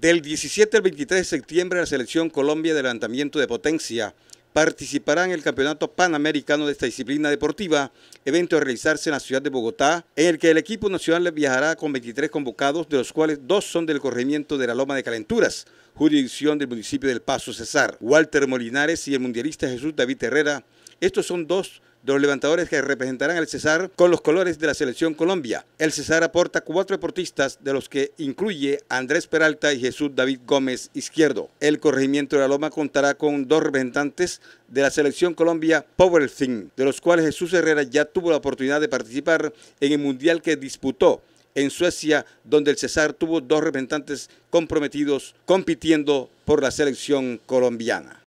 Del 17 al 23 de septiembre, la Selección Colombia de Levantamiento de Potencia participará en el Campeonato Panamericano de esta disciplina deportiva, evento a realizarse en la ciudad de Bogotá, en el que el equipo nacional viajará con 23 convocados, de los cuales dos son del corregimiento de la Loma de Calenturas, jurisdicción del municipio del Paso Cesar. Walter Molinares y el mundialista Jesús David Herrera estos son dos de los levantadores que representarán al Cesar con los colores de la selección Colombia. El Cesar aporta cuatro deportistas, de los que incluye Andrés Peralta y Jesús David Gómez Izquierdo. El corregimiento de la Loma contará con dos representantes de la selección Colombia Power Thing, de los cuales Jesús Herrera ya tuvo la oportunidad de participar en el mundial que disputó en Suecia, donde el Cesar tuvo dos representantes comprometidos compitiendo por la selección colombiana.